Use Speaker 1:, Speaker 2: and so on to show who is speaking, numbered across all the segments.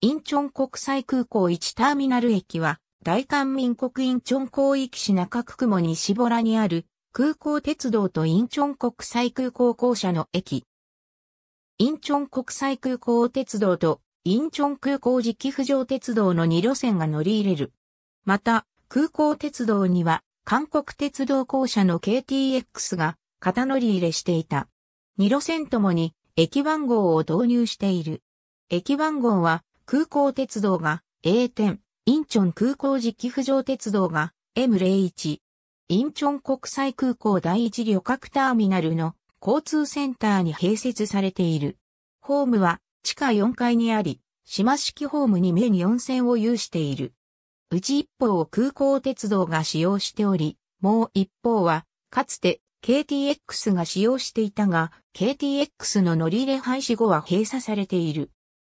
Speaker 1: インチョン国際空港1ターミナル駅は、大韓民国インチョン広域市中区雲西ラにある空港鉄道とインチョン国際空港公社の駅。インチョン国際空港鉄道とインチョン空港時期浮上鉄道の2路線が乗り入れる。また、空港鉄道には韓国鉄道公社の KTX が型乗り入れしていた。2路線ともに駅番号を導入している。駅番号は空港鉄道が A10、インチョン空港実機浮上鉄道が M01、インチョン国際空港第一旅客ターミナルの交通センターに併設されている。ホームは地下4階にあり、島式ホームに面4線を有している。うち一方を空港鉄道が使用しており、もう一方は、かつて KTX が使用していたが、KTX の乗り入れ廃止後は閉鎖されている。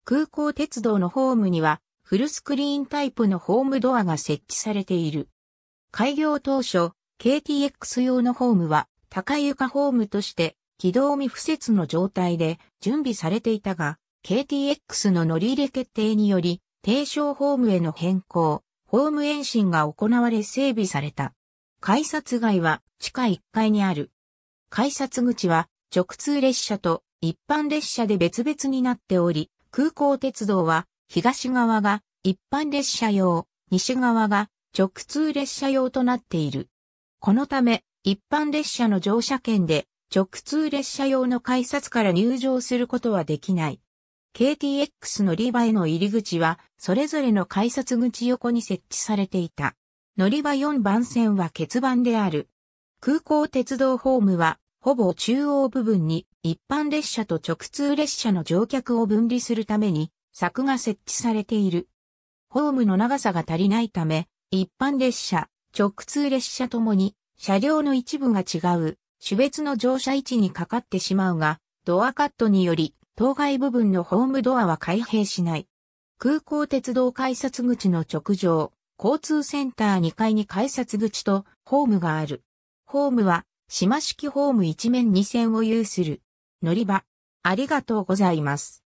Speaker 1: 空港鉄道のホームには、フルスクリーンタイプのホームドアが設置されている。開業当初、KTX 用のホームは高床ホームとして軌道未付設の状態で準備されていたが、KTX の乗り入れ決定により、低床ホームへの変更、ホーム延伸が行われ整備された。改札外は地下1階にある。改札口は直通列車と一般列車で別々になっており、空港鉄道は、東側が一般列車用、西側が直通列車用となっている。このため、一般列車の乗車券で直通列車用の改札から入場することはできない。KTX 乗り場への入り口は、それぞれの改札口横に設置されていた。乗り場4番線は欠番である。空港鉄道ホームは、ほぼ中央部分に一般列車と直通列車の乗客を分離するために柵が設置されている。ホームの長さが足りないため、一般列車、直通列車ともに車両の一部が違う種別の乗車位置にかかってしまうが、ドアカットにより当該部分のホームドアは開閉しない。空港鉄道改札口の直上、交通センター2階に改札口とホームがある。ホームは島式ホーム1面2線を有する。乗り場。ありがとうございます。